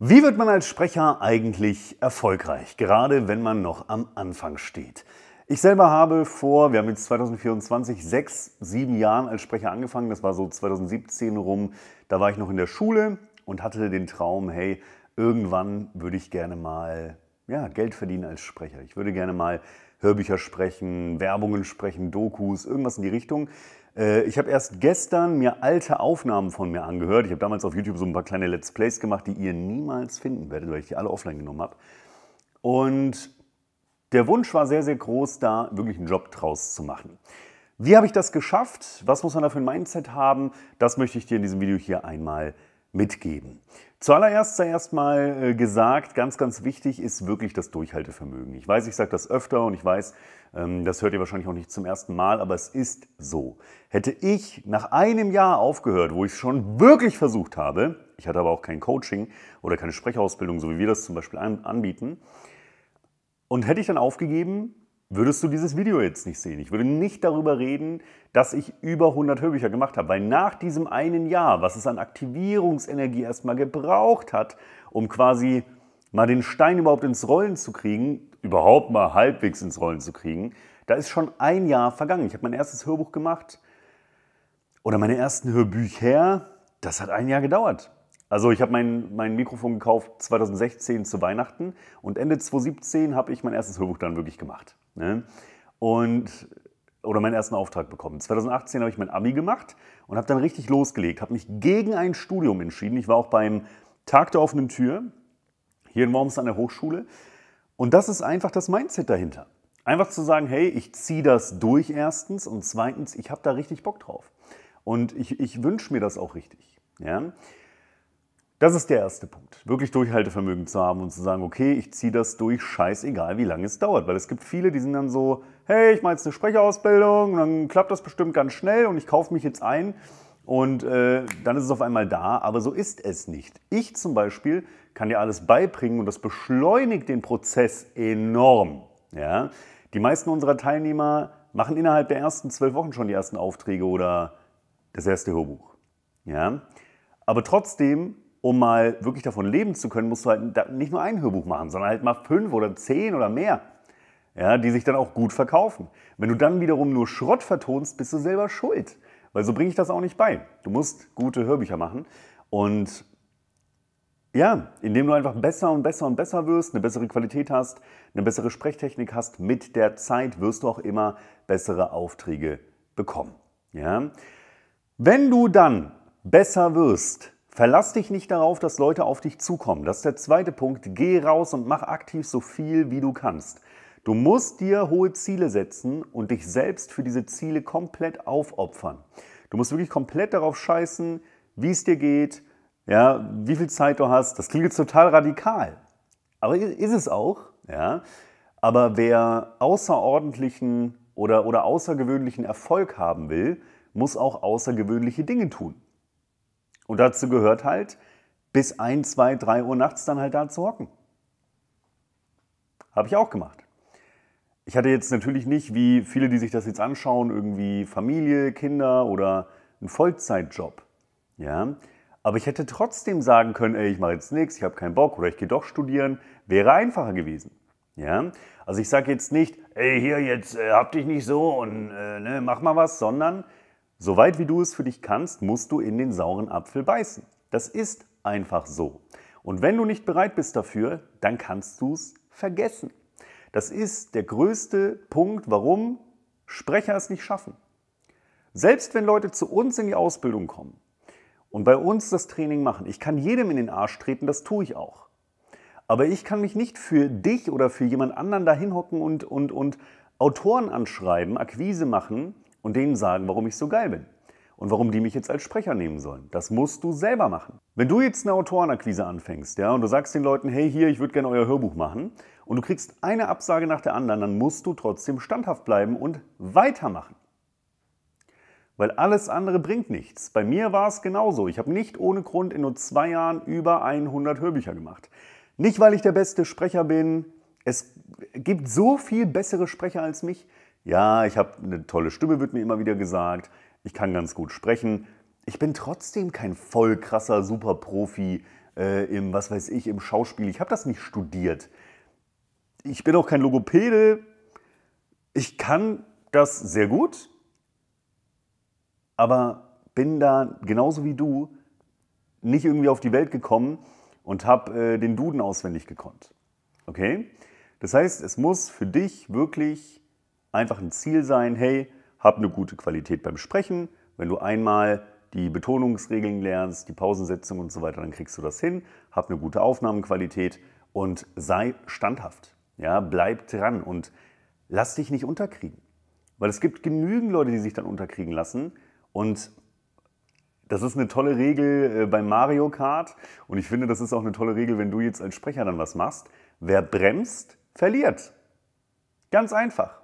Wie wird man als Sprecher eigentlich erfolgreich, gerade wenn man noch am Anfang steht? Ich selber habe vor, wir haben jetzt 2024, sechs, sieben Jahren als Sprecher angefangen. Das war so 2017 rum. Da war ich noch in der Schule und hatte den Traum, hey, irgendwann würde ich gerne mal ja, Geld verdienen als Sprecher. Ich würde gerne mal Hörbücher sprechen, Werbungen sprechen, Dokus, irgendwas in die Richtung. Äh, ich habe erst gestern mir alte Aufnahmen von mir angehört. Ich habe damals auf YouTube so ein paar kleine Let's Plays gemacht, die ihr niemals finden werdet, weil ich die alle offline genommen habe. Und der Wunsch war sehr, sehr groß, da wirklich einen Job draus zu machen. Wie habe ich das geschafft? Was muss man da für ein Mindset haben? Das möchte ich dir in diesem Video hier einmal zeigen mitgeben. Zuallererst sei erstmal äh, gesagt, ganz, ganz wichtig ist wirklich das Durchhaltevermögen. Ich weiß, ich sage das öfter und ich weiß, ähm, das hört ihr wahrscheinlich auch nicht zum ersten Mal, aber es ist so. Hätte ich nach einem Jahr aufgehört, wo ich es schon wirklich versucht habe, ich hatte aber auch kein Coaching oder keine Sprechausbildung, so wie wir das zum Beispiel anbieten, und hätte ich dann aufgegeben, würdest du dieses Video jetzt nicht sehen. Ich würde nicht darüber reden, dass ich über 100 Hörbücher gemacht habe, weil nach diesem einen Jahr, was es an Aktivierungsenergie erstmal gebraucht hat, um quasi mal den Stein überhaupt ins Rollen zu kriegen, überhaupt mal halbwegs ins Rollen zu kriegen, da ist schon ein Jahr vergangen. Ich habe mein erstes Hörbuch gemacht oder meine ersten Hörbücher, das hat ein Jahr gedauert. Also ich habe mein, mein Mikrofon gekauft 2016 zu Weihnachten und Ende 2017 habe ich mein erstes Hörbuch dann wirklich gemacht. Ne? Und oder meinen ersten Auftrag bekommen. 2018 habe ich mein Ami gemacht und habe dann richtig losgelegt, habe mich gegen ein Studium entschieden. Ich war auch beim Tag der offenen Tür hier in Worms an der Hochschule und das ist einfach das Mindset dahinter. Einfach zu sagen, hey, ich ziehe das durch erstens und zweitens, ich habe da richtig Bock drauf und ich, ich wünsche mir das auch richtig. Ja? Das ist der erste Punkt. Wirklich Durchhaltevermögen zu haben und zu sagen, okay, ich ziehe das durch, scheißegal, wie lange es dauert. Weil es gibt viele, die sind dann so, hey, ich mache jetzt eine Sprecherausbildung und dann klappt das bestimmt ganz schnell und ich kaufe mich jetzt ein und äh, dann ist es auf einmal da. Aber so ist es nicht. Ich zum Beispiel kann dir alles beibringen und das beschleunigt den Prozess enorm. Ja? Die meisten unserer Teilnehmer machen innerhalb der ersten zwölf Wochen schon die ersten Aufträge oder das erste Hörbuch. Ja? Aber trotzdem um mal wirklich davon leben zu können, musst du halt nicht nur ein Hörbuch machen, sondern halt mal fünf oder zehn oder mehr, ja, die sich dann auch gut verkaufen. Wenn du dann wiederum nur Schrott vertonst, bist du selber schuld. Weil so bringe ich das auch nicht bei. Du musst gute Hörbücher machen. Und ja, indem du einfach besser und besser und besser wirst, eine bessere Qualität hast, eine bessere Sprechtechnik hast, mit der Zeit wirst du auch immer bessere Aufträge bekommen. Ja? Wenn du dann besser wirst, Verlass dich nicht darauf, dass Leute auf dich zukommen. Das ist der zweite Punkt. Geh raus und mach aktiv so viel, wie du kannst. Du musst dir hohe Ziele setzen und dich selbst für diese Ziele komplett aufopfern. Du musst wirklich komplett darauf scheißen, wie es dir geht, ja, wie viel Zeit du hast. Das klingt jetzt total radikal, aber ist es auch. Ja. Aber wer außerordentlichen oder, oder außergewöhnlichen Erfolg haben will, muss auch außergewöhnliche Dinge tun. Und dazu gehört halt, bis 1, 2, 3 Uhr nachts dann halt da zu hocken. Habe ich auch gemacht. Ich hatte jetzt natürlich nicht, wie viele, die sich das jetzt anschauen, irgendwie Familie, Kinder oder einen Vollzeitjob. Ja? Aber ich hätte trotzdem sagen können, ey, ich mache jetzt nichts, ich habe keinen Bock oder ich gehe doch studieren. Wäre einfacher gewesen. Ja? Also ich sage jetzt nicht, ey, hier jetzt, äh, hab dich nicht so und äh, ne, mach mal was, sondern Soweit wie du es für dich kannst, musst du in den sauren Apfel beißen. Das ist einfach so. Und wenn du nicht bereit bist dafür, dann kannst du es vergessen. Das ist der größte Punkt, warum Sprecher es nicht schaffen. Selbst wenn Leute zu uns in die Ausbildung kommen und bei uns das Training machen, ich kann jedem in den Arsch treten, das tue ich auch. Aber ich kann mich nicht für dich oder für jemand anderen da hinhocken und, und, und Autoren anschreiben, Akquise machen und denen sagen, warum ich so geil bin und warum die mich jetzt als Sprecher nehmen sollen. Das musst du selber machen. Wenn du jetzt eine Autorenakquise anfängst, ja, und du sagst den Leuten, hey, hier, ich würde gerne euer Hörbuch machen, und du kriegst eine Absage nach der anderen, dann musst du trotzdem standhaft bleiben und weitermachen. Weil alles andere bringt nichts. Bei mir war es genauso. Ich habe nicht ohne Grund in nur zwei Jahren über 100 Hörbücher gemacht. Nicht, weil ich der beste Sprecher bin. Es gibt so viel bessere Sprecher als mich. Ja, ich habe eine tolle Stimme, wird mir immer wieder gesagt. Ich kann ganz gut sprechen. Ich bin trotzdem kein voll krasser Superprofi äh, im, was weiß ich, im Schauspiel. Ich habe das nicht studiert. Ich bin auch kein Logopäde. Ich kann das sehr gut, aber bin da genauso wie du nicht irgendwie auf die Welt gekommen und habe äh, den Duden auswendig gekonnt. Okay? Das heißt, es muss für dich wirklich einfach ein Ziel sein, hey, hab eine gute Qualität beim Sprechen. Wenn du einmal die Betonungsregeln lernst, die Pausensetzung und so weiter, dann kriegst du das hin. Hab eine gute Aufnahmenqualität und sei standhaft. Ja, bleib dran und lass dich nicht unterkriegen. Weil es gibt genügend Leute, die sich dann unterkriegen lassen und das ist eine tolle Regel äh, bei Mario Kart und ich finde, das ist auch eine tolle Regel, wenn du jetzt als Sprecher dann was machst. Wer bremst, verliert. Ganz einfach.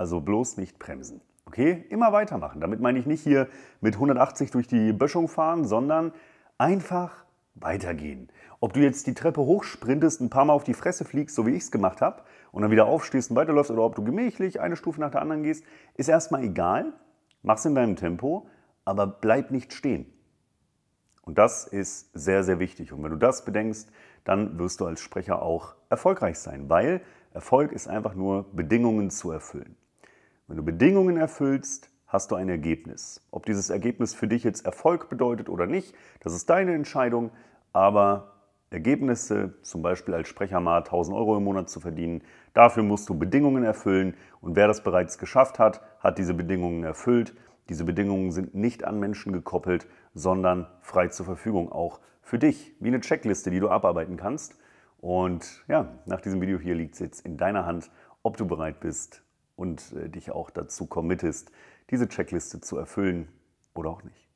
Also bloß nicht bremsen. Okay, immer weitermachen. Damit meine ich nicht hier mit 180 durch die Böschung fahren, sondern einfach weitergehen. Ob du jetzt die Treppe hochsprintest, ein paar Mal auf die Fresse fliegst, so wie ich es gemacht habe, und dann wieder aufstehst und weiterläufst, oder ob du gemächlich eine Stufe nach der anderen gehst, ist erstmal egal. Mach es in deinem Tempo, aber bleib nicht stehen. Und das ist sehr, sehr wichtig. Und wenn du das bedenkst, dann wirst du als Sprecher auch erfolgreich sein, weil Erfolg ist einfach nur Bedingungen zu erfüllen. Wenn du Bedingungen erfüllst, hast du ein Ergebnis. Ob dieses Ergebnis für dich jetzt Erfolg bedeutet oder nicht, das ist deine Entscheidung, aber Ergebnisse, zum Beispiel als Sprecher mal 1000 Euro im Monat zu verdienen. Dafür musst du Bedingungen erfüllen und wer das bereits geschafft hat, hat diese Bedingungen erfüllt. Diese Bedingungen sind nicht an Menschen gekoppelt, sondern frei zur Verfügung, auch für dich, wie eine Checkliste, die du abarbeiten kannst. Und ja, nach diesem Video hier liegt es jetzt in deiner Hand, ob du bereit bist, und äh, dich auch dazu committest, diese Checkliste zu erfüllen oder auch nicht.